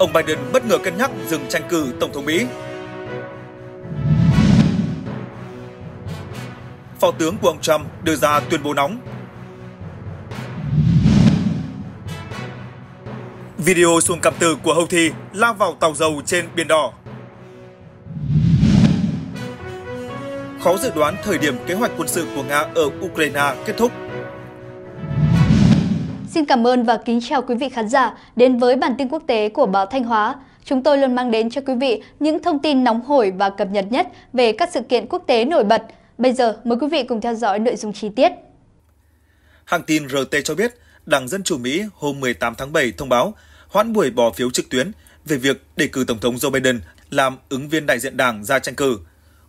ông Biden bất ngờ cân nhắc dừng tranh cử Tổng thống Mỹ. Phó tướng của ông Trump đưa ra tuyên bố nóng. Video xuồng cặp từ của thi lao vào tàu dầu trên Biển Đỏ. Khó dự đoán thời điểm kế hoạch quân sự của Nga ở Ukraine kết thúc Xin cảm ơn và kính chào quý vị khán giả đến với bản tin quốc tế của báo Thanh Hóa. Chúng tôi luôn mang đến cho quý vị những thông tin nóng hổi và cập nhật nhất về các sự kiện quốc tế nổi bật. Bây giờ mời quý vị cùng theo dõi nội dung chi tiết. Hãng tin RT cho biết, Đảng Dân Chủ Mỹ hôm 18 tháng 7 thông báo hoãn buổi bỏ phiếu trực tuyến về việc đề cử Tổng thống Joe Biden làm ứng viên đại diện đảng ra tranh cử.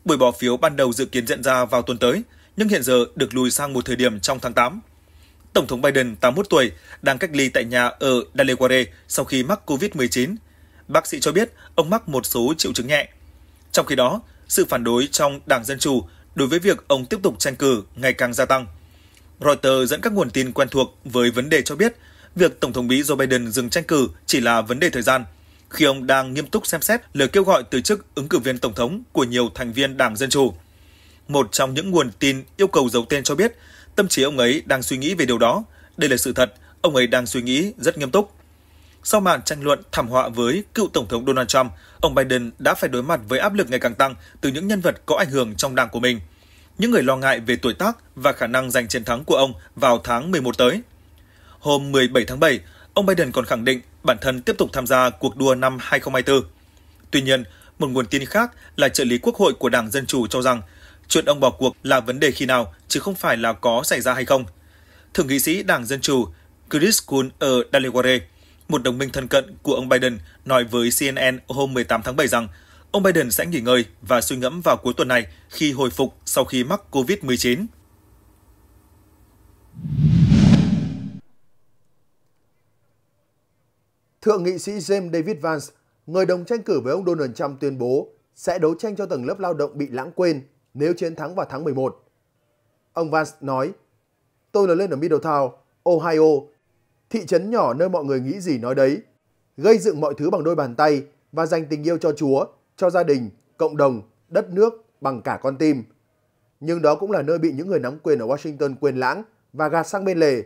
Buổi bỏ phiếu ban đầu dự kiến diễn ra vào tuần tới, nhưng hiện giờ được lùi sang một thời điểm trong tháng 8. Tổng thống Biden, 81 tuổi, đang cách ly tại nhà ở Delaware sau khi mắc COVID-19. Bác sĩ cho biết ông mắc một số triệu chứng nhẹ. Trong khi đó, sự phản đối trong Đảng Dân Chủ đối với việc ông tiếp tục tranh cử ngày càng gia tăng. Reuters dẫn các nguồn tin quen thuộc với vấn đề cho biết việc Tổng thống Mỹ Joe Biden dừng tranh cử chỉ là vấn đề thời gian, khi ông đang nghiêm túc xem xét lời kêu gọi từ chức ứng cử viên Tổng thống của nhiều thành viên Đảng Dân Chủ. Một trong những nguồn tin yêu cầu giấu tên cho biết Tâm trí ông ấy đang suy nghĩ về điều đó. Đây là sự thật, ông ấy đang suy nghĩ rất nghiêm túc. Sau màn tranh luận thảm họa với cựu Tổng thống Donald Trump, ông Biden đã phải đối mặt với áp lực ngày càng tăng từ những nhân vật có ảnh hưởng trong đảng của mình. Những người lo ngại về tuổi tác và khả năng giành chiến thắng của ông vào tháng 11 tới. Hôm 17 tháng 7, ông Biden còn khẳng định bản thân tiếp tục tham gia cuộc đua năm 2024. Tuy nhiên, một nguồn tin khác là trợ lý quốc hội của Đảng Dân Chủ cho rằng chuyện ông bỏ cuộc là vấn đề khi nào, chứ không phải là có xảy ra hay không. Thượng nghị sĩ Đảng Dân Chủ Chris Kuhn ở Delaware, một đồng minh thân cận của ông Biden, nói với CNN hôm 18 tháng 7 rằng ông Biden sẽ nghỉ ngơi và suy ngẫm vào cuối tuần này khi hồi phục sau khi mắc COVID-19. Thượng nghị sĩ James David Vance, người đồng tranh cử với ông Donald Trump tuyên bố sẽ đấu tranh cho tầng lớp lao động bị lãng quên nếu chiến thắng vào tháng 11. Ông Vance nói, tôi lớn lên ở Middletown, Ohio, thị trấn nhỏ nơi mọi người nghĩ gì nói đấy, gây dựng mọi thứ bằng đôi bàn tay và dành tình yêu cho Chúa, cho gia đình, cộng đồng, đất nước bằng cả con tim. Nhưng đó cũng là nơi bị những người nắm quyền ở Washington quyền lãng và gạt sang bên lề.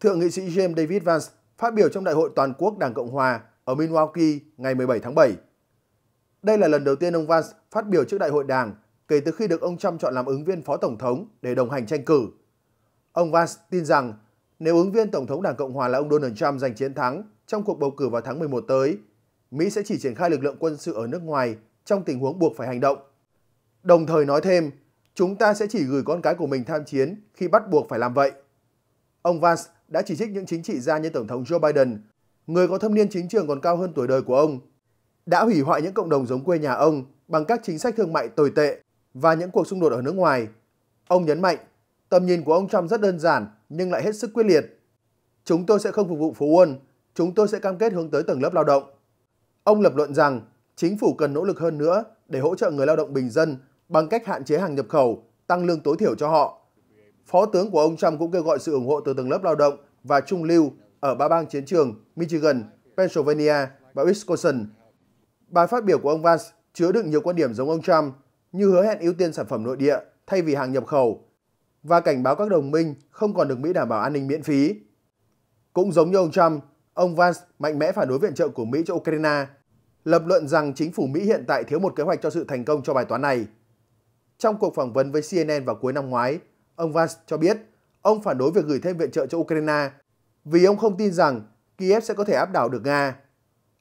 Thượng nghị sĩ James David Vance phát biểu trong Đại hội Toàn quốc Đảng Cộng Hòa ở Milwaukee ngày 17 tháng 7. Đây là lần đầu tiên ông Vance phát biểu trước Đại hội Đảng kể từ khi được ông Trump chọn làm ứng viên phó tổng thống để đồng hành tranh cử. Ông Vance tin rằng nếu ứng viên tổng thống Đảng Cộng hòa là ông Donald Trump giành chiến thắng trong cuộc bầu cử vào tháng 11 tới, Mỹ sẽ chỉ triển khai lực lượng quân sự ở nước ngoài trong tình huống buộc phải hành động. Đồng thời nói thêm, chúng ta sẽ chỉ gửi con cái của mình tham chiến khi bắt buộc phải làm vậy. Ông Vance đã chỉ trích những chính trị gia như Tổng thống Joe Biden, người có thâm niên chính trường còn cao hơn tuổi đời của ông, đã hủy hoại những cộng đồng giống quê nhà ông bằng các chính sách thương mại tồi tệ và những cuộc xung đột ở nước ngoài. Ông nhấn mạnh, tầm nhìn của ông Trump rất đơn giản nhưng lại hết sức quyết liệt. Chúng tôi sẽ không phục vụ phú quân, chúng tôi sẽ cam kết hướng tới tầng lớp lao động. Ông lập luận rằng chính phủ cần nỗ lực hơn nữa để hỗ trợ người lao động bình dân bằng cách hạn chế hàng nhập khẩu, tăng lương tối thiểu cho họ. Phó tướng của ông Trump cũng kêu gọi sự ủng hộ từ tầng lớp lao động và trung lưu ở ba bang chiến trường Michigan, Pennsylvania và Wisconsin. Bài phát biểu của ông Vance chứa đựng nhiều quan điểm giống ông Trump như hứa hẹn ưu tiên sản phẩm nội địa thay vì hàng nhập khẩu và cảnh báo các đồng minh không còn được Mỹ đảm bảo an ninh miễn phí. Cũng giống như ông Trump, ông Vance mạnh mẽ phản đối viện trợ của Mỹ cho Ukraine, lập luận rằng chính phủ Mỹ hiện tại thiếu một kế hoạch cho sự thành công cho bài toán này. Trong cuộc phỏng vấn với CNN vào cuối năm ngoái, ông Vance cho biết ông phản đối việc gửi thêm viện trợ cho Ukraine vì ông không tin rằng Kiev sẽ có thể áp đảo được Nga.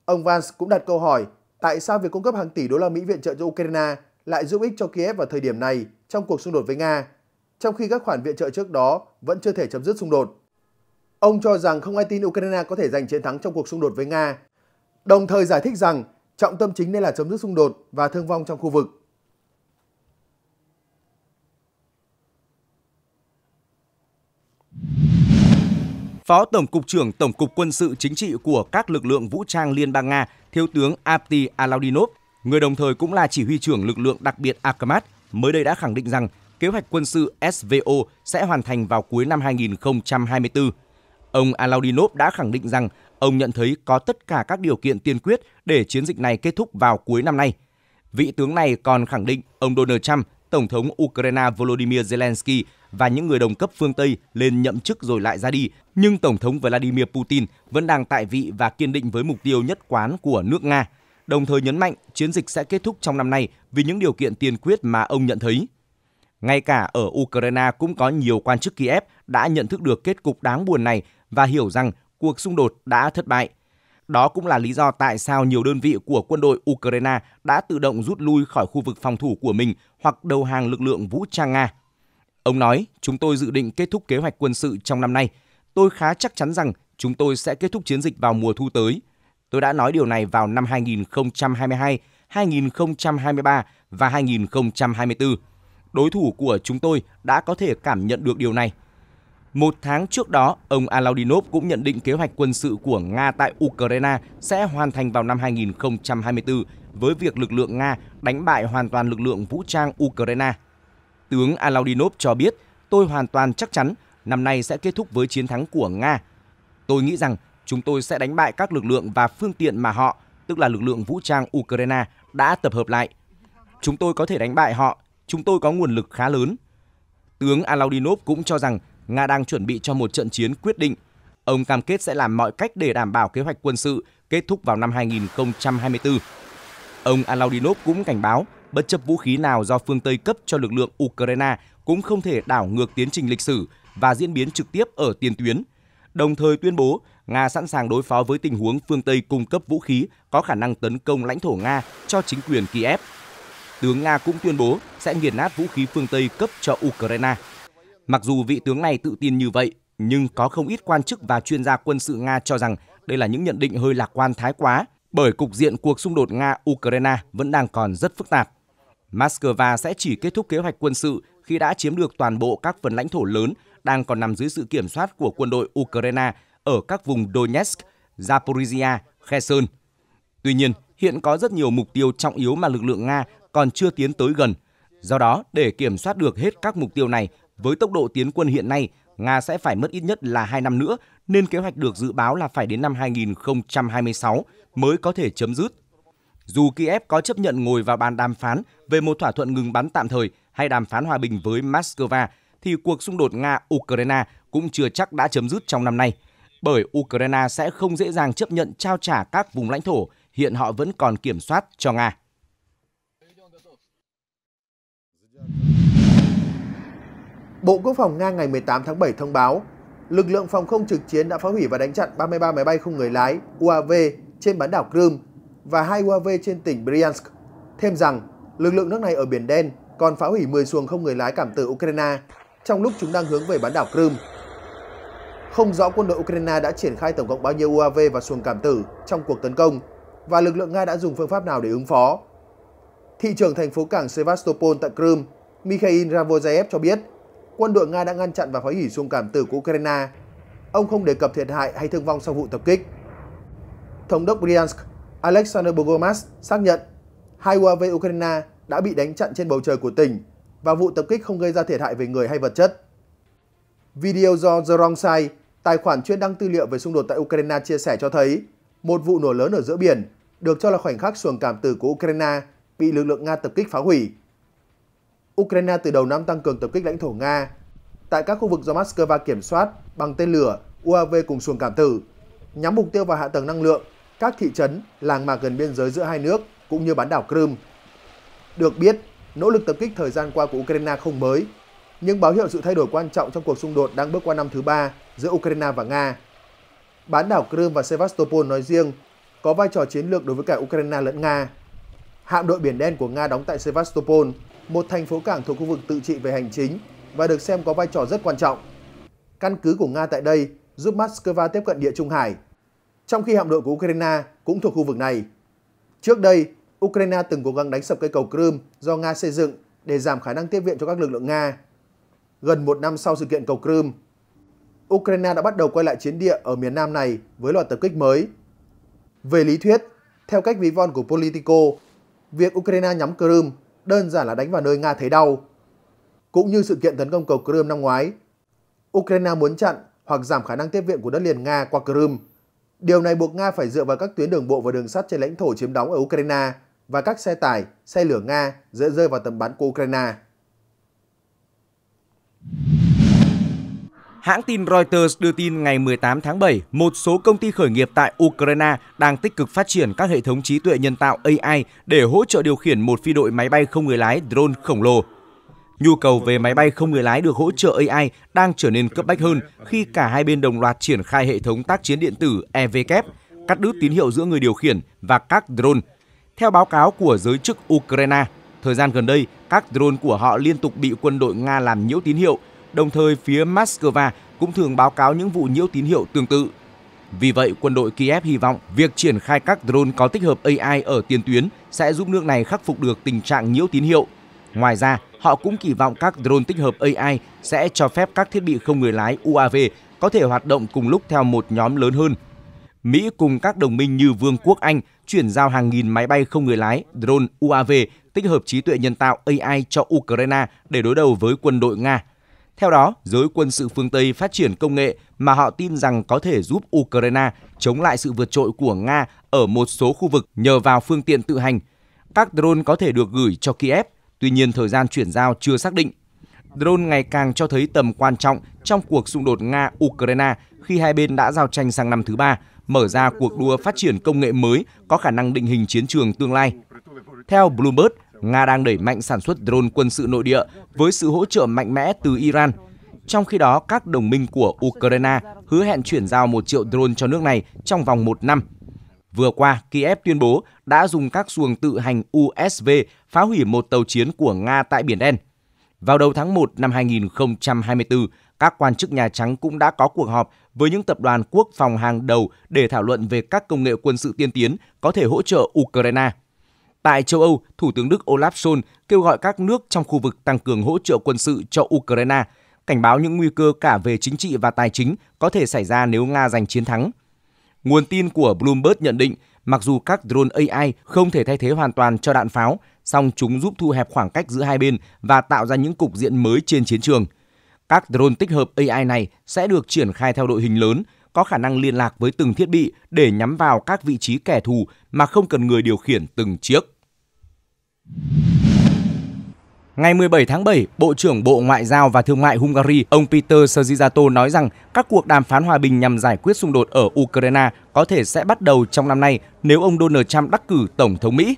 Ông Vance cũng đặt câu hỏi tại sao việc cung cấp hàng tỷ đô la Mỹ viện trợ cho Ukraine lại giúp ích cho Kiev vào thời điểm này trong cuộc xung đột với Nga, trong khi các khoản viện trợ trước đó vẫn chưa thể chấm dứt xung đột. Ông cho rằng không ai tin Ukraine có thể giành chiến thắng trong cuộc xung đột với Nga, đồng thời giải thích rằng trọng tâm chính nên là chấm dứt xung đột và thương vong trong khu vực. Phó Tổng cục trưởng Tổng cục Quân sự Chính trị của các lực lượng vũ trang Liên bang Nga, Thiếu tướng Apti Alaudinov người đồng thời cũng là chỉ huy trưởng lực lượng đặc biệt Akamat, mới đây đã khẳng định rằng kế hoạch quân sự SVO sẽ hoàn thành vào cuối năm 2024. Ông Alaudinov đã khẳng định rằng ông nhận thấy có tất cả các điều kiện tiên quyết để chiến dịch này kết thúc vào cuối năm nay. Vị tướng này còn khẳng định ông Donald Trump, Tổng thống Ukraine Volodymyr Zelensky và những người đồng cấp phương Tây lên nhậm chức rồi lại ra đi, nhưng Tổng thống Vladimir Putin vẫn đang tại vị và kiên định với mục tiêu nhất quán của nước Nga – đồng thời nhấn mạnh chiến dịch sẽ kết thúc trong năm nay vì những điều kiện tiên quyết mà ông nhận thấy. Ngay cả ở Ukraine cũng có nhiều quan chức Kiev đã nhận thức được kết cục đáng buồn này và hiểu rằng cuộc xung đột đã thất bại. Đó cũng là lý do tại sao nhiều đơn vị của quân đội Ukraine đã tự động rút lui khỏi khu vực phòng thủ của mình hoặc đầu hàng lực lượng vũ trang Nga. Ông nói, chúng tôi dự định kết thúc kế hoạch quân sự trong năm nay. Tôi khá chắc chắn rằng chúng tôi sẽ kết thúc chiến dịch vào mùa thu tới, Tôi đã nói điều này vào năm 2022, 2023 và 2024. Đối thủ của chúng tôi đã có thể cảm nhận được điều này. Một tháng trước đó, ông Alaudinov cũng nhận định kế hoạch quân sự của Nga tại Ukraine sẽ hoàn thành vào năm 2024 với việc lực lượng Nga đánh bại hoàn toàn lực lượng vũ trang Ukraine. Tướng Alaudinov cho biết, tôi hoàn toàn chắc chắn năm nay sẽ kết thúc với chiến thắng của Nga. Tôi nghĩ rằng chúng tôi sẽ đánh bại các lực lượng và phương tiện mà họ, tức là lực lượng vũ trang Ukraine, đã tập hợp lại. Chúng tôi có thể đánh bại họ, chúng tôi có nguồn lực khá lớn. Tướng Alaudinov cũng cho rằng Nga đang chuẩn bị cho một trận chiến quyết định. Ông cam kết sẽ làm mọi cách để đảm bảo kế hoạch quân sự kết thúc vào năm 2024. Ông Alaudinov cũng cảnh báo, bất chấp vũ khí nào do phương Tây cấp cho lực lượng Ukraine cũng không thể đảo ngược tiến trình lịch sử và diễn biến trực tiếp ở tiền tuyến. Đồng thời tuyên bố Nga sẵn sàng đối phó với tình huống phương Tây cung cấp vũ khí có khả năng tấn công lãnh thổ Nga cho chính quyền Kiev. Tướng Nga cũng tuyên bố sẽ nghiền nát vũ khí phương Tây cấp cho Ukraine. Mặc dù vị tướng này tự tin như vậy, nhưng có không ít quan chức và chuyên gia quân sự Nga cho rằng đây là những nhận định hơi lạc quan thái quá, bởi cục diện cuộc xung đột Nga-Ukraine vẫn đang còn rất phức tạp. Moscow sẽ chỉ kết thúc kế hoạch quân sự khi đã chiếm được toàn bộ các phần lãnh thổ lớn đang còn nằm dưới sự kiểm soát của quân đội Ukraine ở các vùng Donetsk, Zaporizhia, Kherson. Tuy nhiên, hiện có rất nhiều mục tiêu trọng yếu mà lực lượng Nga còn chưa tiến tới gần. Do đó, để kiểm soát được hết các mục tiêu này, với tốc độ tiến quân hiện nay, Nga sẽ phải mất ít nhất là 2 năm nữa, nên kế hoạch được dự báo là phải đến năm 2026 mới có thể chấm dứt. Dù Kiev có chấp nhận ngồi vào bàn đàm phán về một thỏa thuận ngừng bắn tạm thời hay đàm phán hòa bình với Moscow, thì cuộc xung đột Nga-Ukraine cũng chưa chắc đã chấm dứt trong năm nay – bởi Ukraine sẽ không dễ dàng chấp nhận trao trả các vùng lãnh thổ hiện họ vẫn còn kiểm soát cho Nga. Bộ Quốc phòng Nga ngày 18 tháng 7 thông báo, lực lượng phòng không trực chiến đã phá hủy và đánh chặn 33 máy bay không người lái UAV trên bán đảo Crimea và hai UAV trên tỉnh Bryansk. Thêm rằng, lực lượng nước này ở Biển Đen còn phá hủy 10 xuồng không người lái cảm tử Ukraine trong lúc chúng đang hướng về bán đảo Crimea. Không rõ quân đội Ukraine đã triển khai tổng cộng bao nhiêu UAV và xuồng cảm tử trong cuộc tấn công và lực lượng Nga đã dùng phương pháp nào để ứng phó. Thị trưởng thành phố cảng Sevastopol tại Crimea, Mikhail Ravozaev cho biết, quân đội Nga đã ngăn chặn và phá hủy xuồng cảm tử của Ukraine. Ông không đề cập thiệt hại hay thương vong sau vụ tập kích. Thống đốc Bryansk Alexander Bogomaz xác nhận hai UAV Ukraine đã bị đánh chặn trên bầu trời của tỉnh và vụ tập kích không gây ra thiệt hại về người hay vật chất. Video do Jerome Sai, Tài khoản chuyên đăng tư liệu về xung đột tại Ukraine chia sẻ cho thấy một vụ nổ lớn ở giữa biển được cho là khoảnh khắc xuồng cảm tử của Ukraine bị lực lượng Nga tập kích phá hủy. Ukraine từ đầu năm tăng cường tập kích lãnh thổ Nga tại các khu vực do Moscow kiểm soát bằng tên lửa UAV cùng xuồng cảm tử, nhắm mục tiêu vào hạ tầng năng lượng, các thị trấn, làng mạc gần biên giới giữa hai nước cũng như bán đảo Crimea. Được biết, nỗ lực tập kích thời gian qua của Ukraine không mới, nhưng báo hiệu sự thay đổi quan trọng trong cuộc xung đột đang bước qua năm thứ ba giữa Ukraine và Nga. Bán đảo Crimea và Sevastopol nói riêng có vai trò chiến lược đối với cả Ukraine lẫn Nga. Hạm đội Biển Đen của Nga đóng tại Sevastopol, một thành phố cảng thuộc khu vực tự trị về hành chính và được xem có vai trò rất quan trọng. Căn cứ của Nga tại đây giúp Moscow tiếp cận địa Trung Hải, trong khi hạm đội của Ukraine cũng thuộc khu vực này. Trước đây, Ukraine từng cố gắng đánh sập cây cầu Crimea do Nga xây dựng để giảm khả năng tiếp viện cho các lực lượng Nga. Gần một năm sau sự kiện cầu Crimea, Ukraine đã bắt đầu quay lại chiến địa ở miền Nam này với loạt tập kích mới. Về lý thuyết, theo cách ví von của Politico, việc Ukraine nhắm Crimea đơn giản là đánh vào nơi Nga thấy đau. Cũng như sự kiện tấn công cầu Crimea năm ngoái, Ukraine muốn chặn hoặc giảm khả năng tiếp viện của đất liền Nga qua Crimea. Điều này buộc Nga phải dựa vào các tuyến đường bộ và đường sắt trên lãnh thổ chiếm đóng ở Ukraine và các xe tải, xe lửa Nga dễ rơi vào tầm bắn của Ukraine. Hãng tin Reuters đưa tin ngày 18 tháng 7, một số công ty khởi nghiệp tại Ukraine đang tích cực phát triển các hệ thống trí tuệ nhân tạo AI để hỗ trợ điều khiển một phi đội máy bay không người lái drone khổng lồ. Nhu cầu về máy bay không người lái được hỗ trợ AI đang trở nên cấp bách hơn khi cả hai bên đồng loạt triển khai hệ thống tác chiến điện tử EVK, cắt đứt tín hiệu giữa người điều khiển và các drone. Theo báo cáo của giới chức Ukraine, thời gian gần đây, các drone của họ liên tục bị quân đội Nga làm nhiễu tín hiệu – Đồng thời, phía Moscow cũng thường báo cáo những vụ nhiễu tín hiệu tương tự. Vì vậy, quân đội Kiev hy vọng việc triển khai các drone có tích hợp AI ở tiền tuyến sẽ giúp nước này khắc phục được tình trạng nhiễu tín hiệu. Ngoài ra, họ cũng kỳ vọng các drone tích hợp AI sẽ cho phép các thiết bị không người lái UAV có thể hoạt động cùng lúc theo một nhóm lớn hơn. Mỹ cùng các đồng minh như Vương quốc Anh chuyển giao hàng nghìn máy bay không người lái, drone UAV tích hợp trí tuệ nhân tạo AI cho Ukraine để đối đầu với quân đội Nga theo đó, giới quân sự phương Tây phát triển công nghệ mà họ tin rằng có thể giúp Ukraine chống lại sự vượt trội của Nga ở một số khu vực nhờ vào phương tiện tự hành. Các drone có thể được gửi cho Kiev, tuy nhiên thời gian chuyển giao chưa xác định. Drone ngày càng cho thấy tầm quan trọng trong cuộc xung đột Nga-Ukraine khi hai bên đã giao tranh sang năm thứ ba, mở ra cuộc đua phát triển công nghệ mới có khả năng định hình chiến trường tương lai. Theo Bloomberg, Nga đang đẩy mạnh sản xuất drone quân sự nội địa với sự hỗ trợ mạnh mẽ từ Iran. Trong khi đó, các đồng minh của Ukraine hứa hẹn chuyển giao một triệu drone cho nước này trong vòng một năm. Vừa qua, Kiev tuyên bố đã dùng các xuồng tự hành USV phá hủy một tàu chiến của Nga tại Biển Đen. Vào đầu tháng 1 năm 2024, các quan chức Nhà Trắng cũng đã có cuộc họp với những tập đoàn quốc phòng hàng đầu để thảo luận về các công nghệ quân sự tiên tiến có thể hỗ trợ Ukraine. Tại châu Âu, Thủ tướng Đức Olaf Scholz kêu gọi các nước trong khu vực tăng cường hỗ trợ quân sự cho Ukraine, cảnh báo những nguy cơ cả về chính trị và tài chính có thể xảy ra nếu Nga giành chiến thắng. Nguồn tin của Bloomberg nhận định, mặc dù các drone AI không thể thay thế hoàn toàn cho đạn pháo, song chúng giúp thu hẹp khoảng cách giữa hai bên và tạo ra những cục diện mới trên chiến trường. Các drone tích hợp AI này sẽ được triển khai theo đội hình lớn, có khả năng liên lạc với từng thiết bị để nhắm vào các vị trí kẻ thù mà không cần người điều khiển từng chiếc. Ngày 17 tháng 7, Bộ trưởng Bộ Ngoại giao và Thương mại Hungary, ông Peter Szijjarto nói rằng các cuộc đàm phán hòa bình nhằm giải quyết xung đột ở Ukraine có thể sẽ bắt đầu trong năm nay nếu ông Donald Trump đắc cử Tổng thống Mỹ.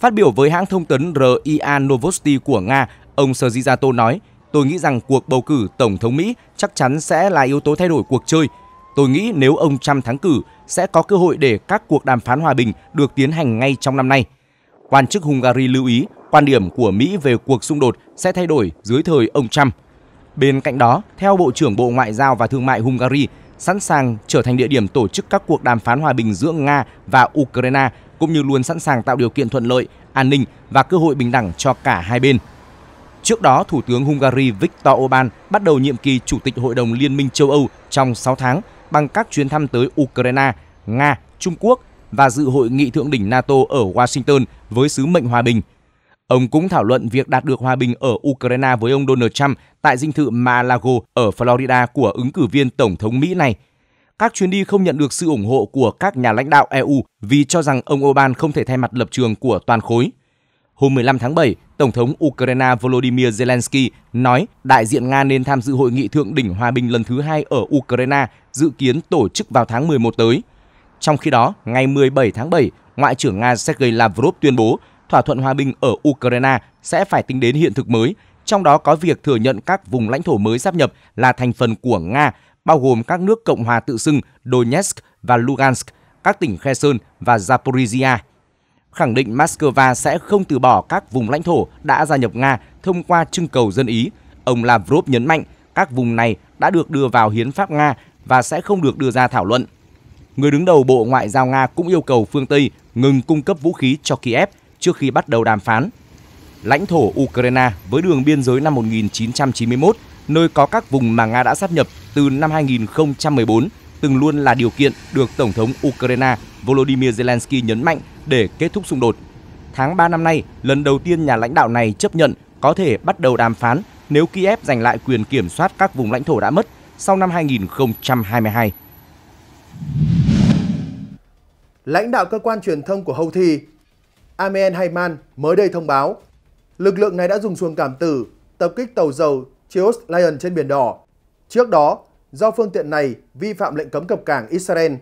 Phát biểu với hãng thông tấn RIA Novosti của Nga, ông Szijjarto nói, Tôi nghĩ rằng cuộc bầu cử Tổng thống Mỹ chắc chắn sẽ là yếu tố thay đổi cuộc chơi. Tôi nghĩ nếu ông Trump thắng cử, sẽ có cơ hội để các cuộc đàm phán hòa bình được tiến hành ngay trong năm nay – Quan chức Hungary lưu ý quan điểm của Mỹ về cuộc xung đột sẽ thay đổi dưới thời ông Trump. Bên cạnh đó, theo Bộ trưởng Bộ Ngoại giao và Thương mại Hungary, sẵn sàng trở thành địa điểm tổ chức các cuộc đàm phán hòa bình giữa Nga và Ukraine cũng như luôn sẵn sàng tạo điều kiện thuận lợi, an ninh và cơ hội bình đẳng cho cả hai bên. Trước đó, Thủ tướng Hungary Viktor Orbán bắt đầu nhiệm kỳ Chủ tịch Hội đồng Liên minh châu Âu trong 6 tháng bằng các chuyến thăm tới Ukraine, Nga, Trung Quốc và dự hội nghị thượng đỉnh NATO ở Washington với sứ mệnh hòa bình. Ông cũng thảo luận việc đạt được hòa bình ở Ukraine với ông Donald Trump tại dinh thự Mar-a-Lago ở Florida của ứng cử viên Tổng thống Mỹ này. Các chuyến đi không nhận được sự ủng hộ của các nhà lãnh đạo EU vì cho rằng ông Orbán không thể thay mặt lập trường của toàn khối. Hôm 15 tháng 7, Tổng thống Ukraine Volodymyr Zelensky nói đại diện Nga nên tham dự hội nghị thượng đỉnh hòa bình lần thứ hai ở Ukraine dự kiến tổ chức vào tháng 11 tới – trong khi đó, ngày 17 tháng 7, Ngoại trưởng Nga Sergei Lavrov tuyên bố thỏa thuận hòa bình ở Ukraine sẽ phải tính đến hiện thực mới, trong đó có việc thừa nhận các vùng lãnh thổ mới sắp nhập là thành phần của Nga, bao gồm các nước Cộng hòa tự xưng Donetsk và Lugansk, các tỉnh Kherson và Zaporizhia. Khẳng định Moscow sẽ không từ bỏ các vùng lãnh thổ đã gia nhập Nga thông qua trưng cầu dân ý, ông Lavrov nhấn mạnh các vùng này đã được đưa vào hiến pháp Nga và sẽ không được đưa ra thảo luận người đứng đầu Bộ Ngoại giao Nga cũng yêu cầu phương Tây ngừng cung cấp vũ khí cho Kiev trước khi bắt đầu đàm phán. Lãnh thổ Ukraine với đường biên giới năm 1991, nơi có các vùng mà Nga đã sát nhập từ năm 2014, từng luôn là điều kiện được Tổng thống Ukraine Volodymyr Zelensky nhấn mạnh để kết thúc xung đột. Tháng 3 năm nay, lần đầu tiên nhà lãnh đạo này chấp nhận có thể bắt đầu đàm phán nếu Kiev giành lại quyền kiểm soát các vùng lãnh thổ đã mất sau năm 2022 lãnh đạo cơ quan truyền thông của Houthi, Amen Hayman mới đây thông báo, lực lượng này đã dùng xuồng cảm tử tập kích tàu dầu Chios Lion trên Biển Đỏ. Trước đó, do phương tiện này vi phạm lệnh cấm cập cảng Israel.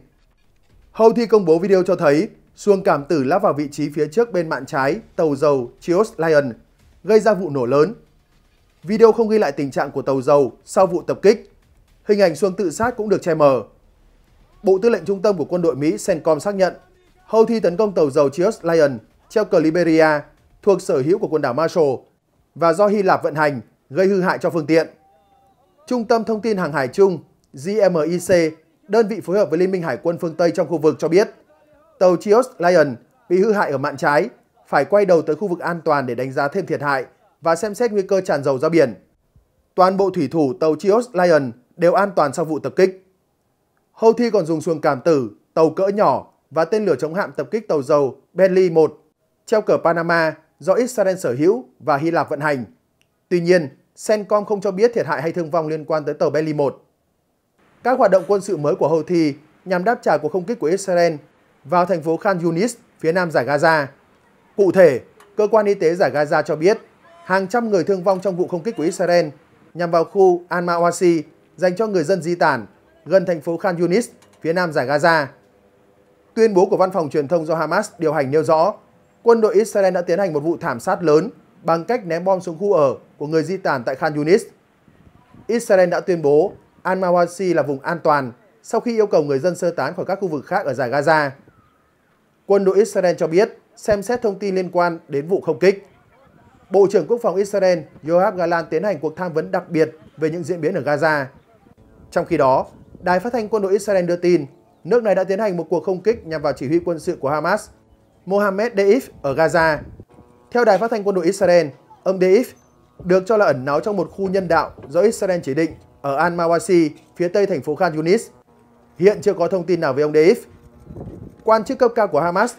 Houthi công bố video cho thấy xuồng cảm tử lắp vào vị trí phía trước bên mạn trái tàu dầu Chios Lion, gây ra vụ nổ lớn. Video không ghi lại tình trạng của tàu dầu sau vụ tập kích. Hình ảnh xuồng tự sát cũng được che mờ. Bộ Tư lệnh Trung tâm của quân đội Mỹ CENTCOM xác nhận Houthi tấn công tàu dầu Chios Lion treo cờ Liberia thuộc sở hữu của quần đảo Marshall và do Hy Lạp vận hành gây hư hại cho phương tiện. Trung tâm Thông tin Hàng hải Chung GMIC, đơn vị phối hợp với Liên minh Hải quân phương Tây trong khu vực cho biết, tàu Chios Lion bị hư hại ở mạn trái, phải quay đầu tới khu vực an toàn để đánh giá thêm thiệt hại và xem xét nguy cơ tràn dầu ra biển. Toàn bộ thủy thủ tàu Chios Lion đều an toàn sau vụ tập kích. Houthi còn dùng xuồng cảm tử, tàu cỡ nhỏ và tên lửa chống hạm tập kích tàu dầu Bentley 1 treo cờ Panama do Israel sở hữu và Hy Lạp vận hành. Tuy nhiên, Sencom không cho biết thiệt hại hay thương vong liên quan tới tàu Bentley 1. Các hoạt động quân sự mới của Houthi nhằm đáp trả cuộc không kích của Israel vào thành phố Khan Yunis phía nam giải Gaza. Cụ thể, cơ quan y tế giải Gaza cho biết hàng trăm người thương vong trong vụ không kích của Israel nhằm vào khu Al-Mawasi dành cho người dân di tản gần thành phố Khan Yunis, phía nam giải Gaza. Tuyên bố của văn phòng truyền thông do Hamas điều hành nêu rõ, quân đội Israel đã tiến hành một vụ thảm sát lớn bằng cách ném bom xuống khu ở của người di tản tại Khan Yunis. Israel đã tuyên bố Al-Mawasi là vùng an toàn sau khi yêu cầu người dân sơ tán khỏi các khu vực khác ở giải Gaza. Quân đội Israel cho biết xem xét thông tin liên quan đến vụ không kích. Bộ trưởng Quốc phòng Israel Yoav Galan tiến hành cuộc tham vấn đặc biệt về những diễn biến ở Gaza. Trong khi đó, Đài phát thanh quân đội Israel đưa tin, nước này đã tiến hành một cuộc không kích nhằm vào chỉ huy quân sự của Hamas, Mohammed Deif ở Gaza. Theo đài phát thanh quân đội Israel, ông Deif được cho là ẩn náu trong một khu nhân đạo do Israel chỉ định ở Al Mawasi, phía tây thành phố Khan Yunis. Hiện chưa có thông tin nào về ông Deif. Quan chức cấp cao của Hamas,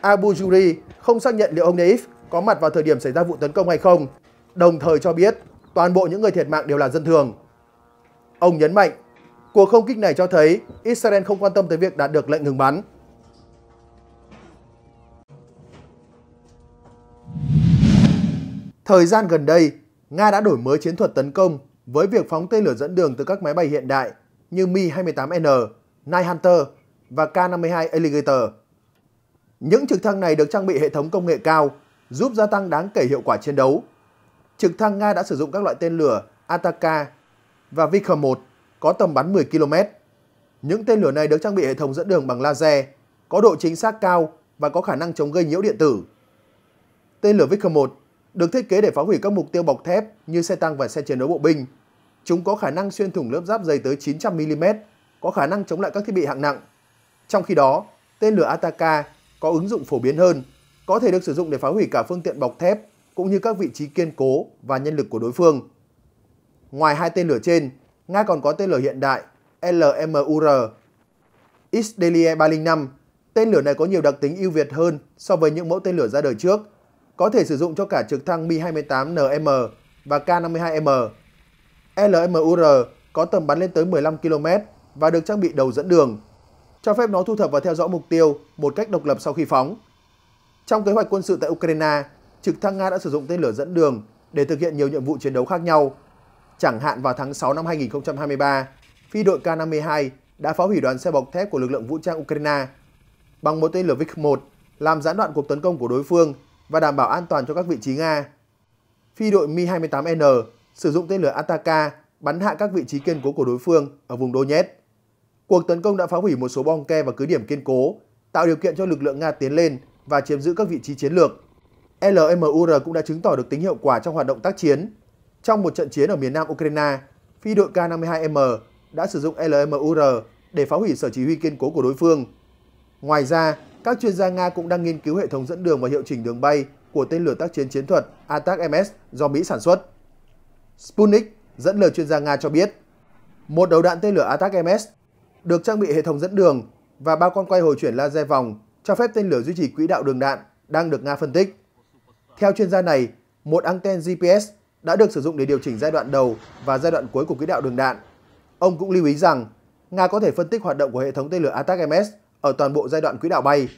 Abu Juri không xác nhận liệu ông Deif có mặt vào thời điểm xảy ra vụ tấn công hay không, đồng thời cho biết toàn bộ những người thiệt mạng đều là dân thường. Ông nhấn mạnh Cuộc không kích này cho thấy Israel không quan tâm tới việc đạt được lệnh ngừng bắn. Thời gian gần đây, Nga đã đổi mới chiến thuật tấn công với việc phóng tên lửa dẫn đường từ các máy bay hiện đại như Mi-28N, Night Hunter và K-52 Alligator. Những trực thăng này được trang bị hệ thống công nghệ cao, giúp gia tăng đáng kể hiệu quả chiến đấu. Trực thăng Nga đã sử dụng các loại tên lửa Ataka và Vikram-1 có tầm bắn 10 km. Những tên lửa này được trang bị hệ thống dẫn đường bằng laser, có độ chính xác cao và có khả năng chống gây nhiễu điện tử. Tên lửa Vickers 1 được thiết kế để phá hủy các mục tiêu bọc thép như xe tăng và xe chiến đấu bộ binh. Chúng có khả năng xuyên thủng lớp giáp dày tới 900mm, có khả năng chống lại các thiết bị hạng nặng. Trong khi đó, tên lửa Ataka có ứng dụng phổ biến hơn, có thể được sử dụng để phá hủy cả phương tiện bọc thép cũng như các vị trí kiên cố và nhân lực của đối phương. Ngoài hai tên lửa trên, Nga còn có tên lửa hiện đại LMUR Isdelie 305. Tên lửa này có nhiều đặc tính ưu việt hơn so với những mẫu tên lửa ra đời trước, có thể sử dụng cho cả trực thăng Mi-28NM và K-52M. LMUR có tầm bắn lên tới 15 km và được trang bị đầu dẫn đường, cho phép nó thu thập và theo dõi mục tiêu một cách độc lập sau khi phóng. Trong kế hoạch quân sự tại Ukraine, trực thăng Nga đã sử dụng tên lửa dẫn đường để thực hiện nhiều nhiệm vụ chiến đấu khác nhau Chẳng hạn vào tháng 6 năm 2023, phi đội K-52 đã phá hủy đoàn xe bọc thép của lực lượng vũ trang Ukraine bằng một tên lửa Vik-1 làm gián đoạn cuộc tấn công của đối phương và đảm bảo an toàn cho các vị trí Nga. Phi đội Mi-28N sử dụng tên lửa Ataka bắn hạ các vị trí kiên cố của đối phương ở vùng Donetsk. Cuộc tấn công đã phá hủy một số bong ke và cứ điểm kiên cố, tạo điều kiện cho lực lượng Nga tiến lên và chiếm giữ các vị trí chiến lược. LMUR cũng đã chứng tỏ được tính hiệu quả trong hoạt động tác chiến trong một trận chiến ở miền nam Ukraine, phi đội K-52M đã sử dụng LMUR để phá hủy sở chỉ huy kiên cố của đối phương. Ngoài ra, các chuyên gia Nga cũng đang nghiên cứu hệ thống dẫn đường và hiệu chỉnh đường bay của tên lửa tác chiến chiến thuật ATAC-MS do Mỹ sản xuất. Sputnik dẫn lời chuyên gia Nga cho biết, một đầu đạn tên lửa ATAC-MS được trang bị hệ thống dẫn đường và ba con quay hồi chuyển laser vòng cho phép tên lửa duy trì quỹ đạo đường đạn đang được Nga phân tích. Theo chuyên gia này, một anten GPS đã được sử dụng để điều chỉnh giai đoạn đầu và giai đoạn cuối của quỹ đạo đường đạn. Ông cũng lưu ý rằng Nga có thể phân tích hoạt động của hệ thống tên lửa Atak-MS ở toàn bộ giai đoạn quỹ đạo bay